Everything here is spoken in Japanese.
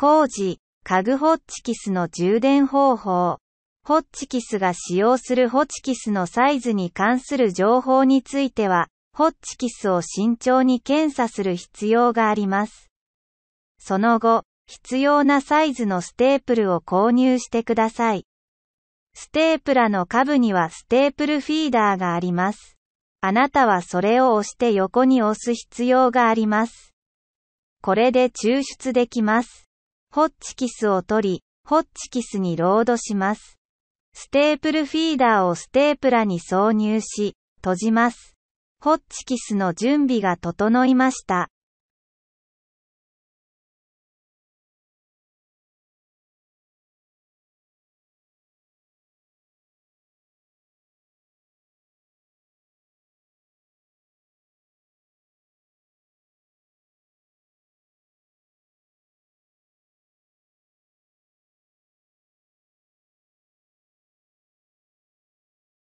工事、家具ホッチキスの充電方法。ホッチキスが使用するホッチキスのサイズに関する情報については、ホッチキスを慎重に検査する必要があります。その後、必要なサイズのステープルを購入してください。ステープラの下部にはステープルフィーダーがあります。あなたはそれを押して横に押す必要があります。これで抽出できます。ホッチキスを取り、ホッチキスにロードします。ステープルフィーダーをステープラに挿入し、閉じます。ホッチキスの準備が整いました。